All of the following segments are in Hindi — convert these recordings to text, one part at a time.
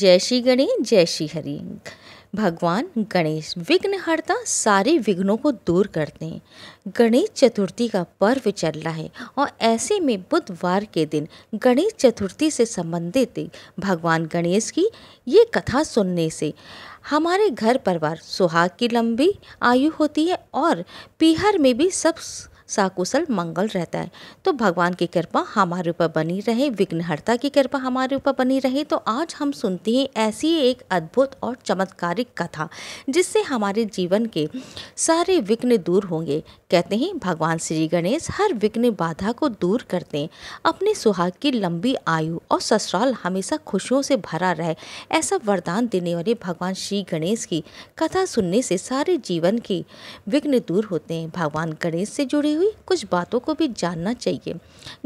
जय श्री गणेश जय श्री हरि भगवान गणेश विघ्नहर्ता सारे विघ्नों को दूर करते हैं गणेश चतुर्थी का पर्व चल रहा है और ऐसे में बुधवार के दिन गणेश चतुर्थी से संबंधित भगवान गणेश की ये कथा सुनने से हमारे घर परिवार सुहाग की लंबी आयु होती है और पीहर में भी सब साकुशल मंगल रहता है तो भगवान की कृपा हमारे ऊपर बनी रहे विघ्नहर्ता की कृपा हमारे ऊपर बनी रहे तो आज हम सुनते हैं ऐसी एक अद्भुत और चमत्कारिक कथा जिससे हमारे जीवन के सारे विघ्न दूर होंगे कहते हैं भगवान श्री गणेश हर विघ्न बाधा को दूर करते हैं अपने सुहाग की लंबी आयु और ससुराल हमेशा खुशियों से भरा रहे ऐसा वरदान देने वाले भगवान श्री गणेश की कथा सुनने से सारे जीवन के विघ्न दूर होते हैं भगवान गणेश से जुड़े हुए हुई कुछ बातों को भी जानना चाहिए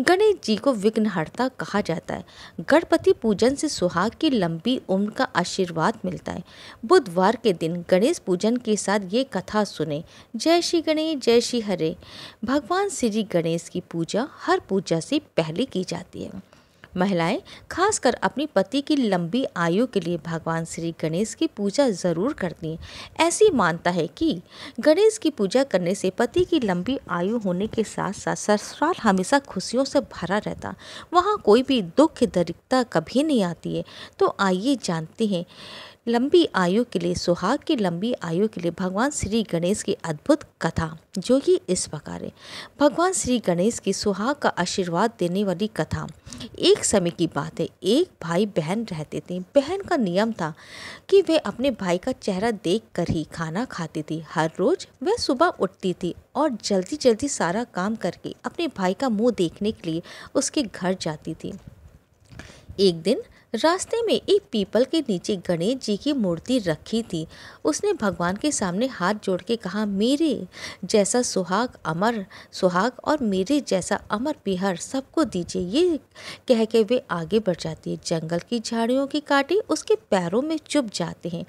गणेश जी को विघ्नहर्ता कहा जाता है गणपति पूजन से सुहाग की लंबी उम्र का आशीर्वाद मिलता है बुधवार के दिन गणेश पूजन के साथ ये कथा सुने जय श्री गणेश जय श्री हरे भगवान श्री गणेश की पूजा हर पूजा से पहले की जाती है महिलाएं खासकर अपने पति की लंबी आयु के लिए भगवान श्री गणेश की पूजा ज़रूर करती हैं ऐसी मानता है कि गणेश की पूजा करने से पति की लंबी आयु होने के साथ साथ ससुराल हमेशा खुशियों से भरा रहता वहाँ कोई भी दुख दरिद्रता कभी नहीं आती है तो आइए जानते हैं लंबी आयु के लिए सुहाग की लंबी आयु के लिए भगवान श्री गणेश की अद्भुत कथा जो कि इस प्रकार है भगवान श्री गणेश की सुहाग का आशीर्वाद देने वाली कथा एक समय की बात है एक भाई बहन रहते थे बहन का नियम था कि वे अपने भाई का चेहरा देख कर ही खाना खाती थी हर रोज वह सुबह उठती थी और जल्दी जल्दी सारा काम करके अपने भाई का मुंह देखने के लिए उसके घर जाती थी एक दिन रास्ते में एक पीपल के नीचे गणेश जी की मूर्ति रखी थी उसने भगवान के सामने हाथ जोड़ के कहा मेरे जैसा सुहाग अमर सुहाग और मेरे जैसा अमर बिहार सबको दीजिए ये कह के वे आगे बढ़ जाती है जंगल की झाड़ियों की काटी उसके पैरों में चुप जाते हैं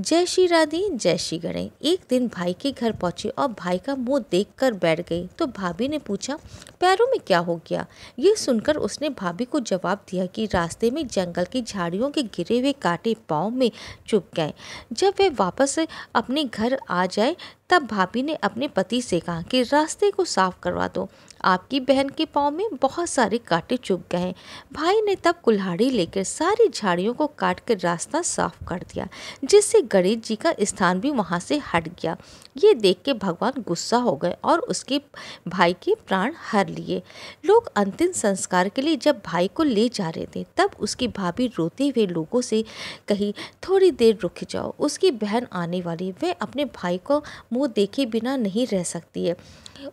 जय श्री राधे जय श्री गणेश एक दिन भाई के घर पहुंचे और भाई का मुंह देखकर बैठ गई तो भाभी ने पूछा पैरों में क्या हो गया ये सुनकर उसने भाभी को जवाब दिया कि रास्ते में जंगल की झाड़ियों के गिरे हुए कांटे पाँव में चुप गए जब वे वापस अपने घर आ जाए तब भाभी ने अपने पति से कहा कि रास्ते को साफ करवा दो आपकी बहन के पाँव में बहुत सारे कांटे चुभ गए भाई ने तब कुल्हाड़ी लेकर सारी झाड़ियों को काट कर रास्ता साफ कर दिया जिससे गणेश जी का स्थान भी वहाँ से हट गया ये देख के भगवान गुस्सा हो गए और उसके भाई के प्राण हर लिए लोग अंतिम संस्कार के लिए जब भाई को ले जा रहे थे तब उसकी भाभी रोते हुए लोगों से कही थोड़ी देर रुक जाओ उसकी बहन आने वाली वह अपने भाई को मुंह देखे बिना नहीं रह सकती है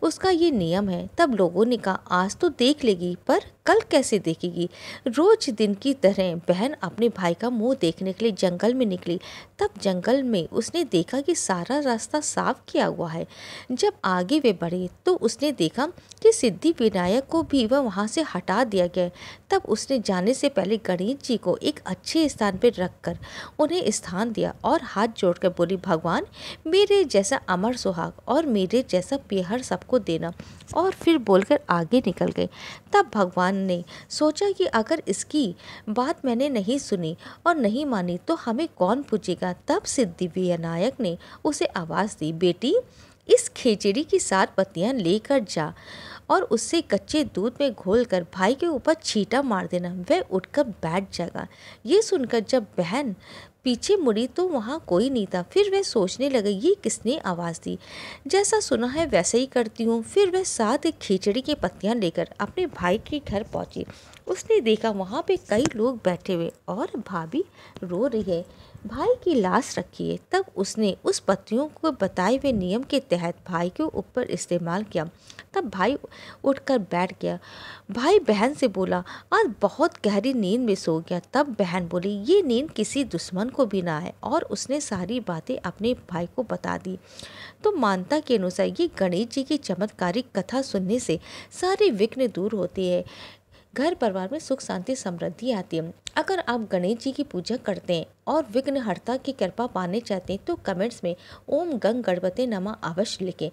उसका ये नियम है तब लोगों ने कहा आज तो देख लेगी पर कल कैसे देखेगी रोज दिन की तरह बहन अपने भाई का मुंह देखने के लिए जंगल में निकली तब जंगल में उसने देखा कि सारा रास्ता साफ किया हुआ है जब आगे वे बढ़े तो उसने देखा कि सिद्धि विनायक को भी वह वहाँ से हटा दिया गया तब उसने जाने से पहले गणेश जी को एक अच्छे स्थान पर रखकर उन्हें स्थान दिया और हाथ जोड़कर बोली भगवान मेरे जैसा अमर सुहाग और मेरे जैसा पेहर सबको देना और फिर बोलकर आगे निकल गए तब भगवान खान ने सोचा कि अगर इसकी बात मैंने नहीं सुनी और नहीं मानी तो हमें कौन पूछेगा तब सिद्धि विनायक ने उसे आवाज़ दी बेटी इस खिचड़ी की सात पत्तियां लेकर जा और उससे कच्चे दूध में घोलकर भाई के ऊपर छीटा मार देना वह उठकर बैठ जाएगा ये सुनकर जब बहन पीछे मुड़ी तो वहाँ कोई नहीं था फिर वह सोचने लगी ये किसने आवाज़ दी जैसा सुना है वैसा ही करती हूँ फिर वह साथ एक खिचड़ी की पत्तियाँ लेकर अपने भाई के घर पहुँची उसने देखा वहाँ पे कई लोग बैठे हुए और भाभी रो रही है भाई की लाश रखिए तब उसने उस पत्तियों को बताए हुए नियम के तहत भाई के ऊपर इस्तेमाल किया तब भाई उठकर बैठ गया भाई बहन से बोला आज बहुत गहरी नींद में सो गया तब बहन बोली ये नींद किसी दुश्मन को भी ना है और उसने सारी बातें अपने भाई को बता दी तो मानता के अनुसार ये गणेश जी की चमत्कारिक कथा सुनने से सारे विघ्न दूर होते हैं घर परिवार में सुख शांति समृद्धि आती है अगर आप गणेश जी की पूजा करते हैं और विघ्नहर्ता की कृपा पाने चाहते हैं तो कमेंट्स में ओम गंग गणपति नमा अवश्य लिखें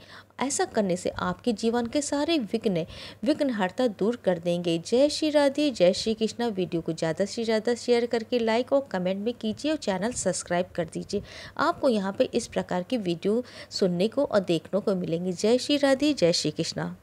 ऐसा करने से आपके जीवन के सारे विघ्न विघ्नहर्ता दूर कर देंगे जय श्री राधे जय श्री कृष्णा वीडियो को ज़्यादा से ज़्यादा शेयर करके लाइक और कमेंट में कीजिए और चैनल सब्सक्राइब कर दीजिए आपको यहाँ पर इस प्रकार की वीडियो सुनने को और देखने को मिलेंगी जय श्री राधे जय श्री कृष्णा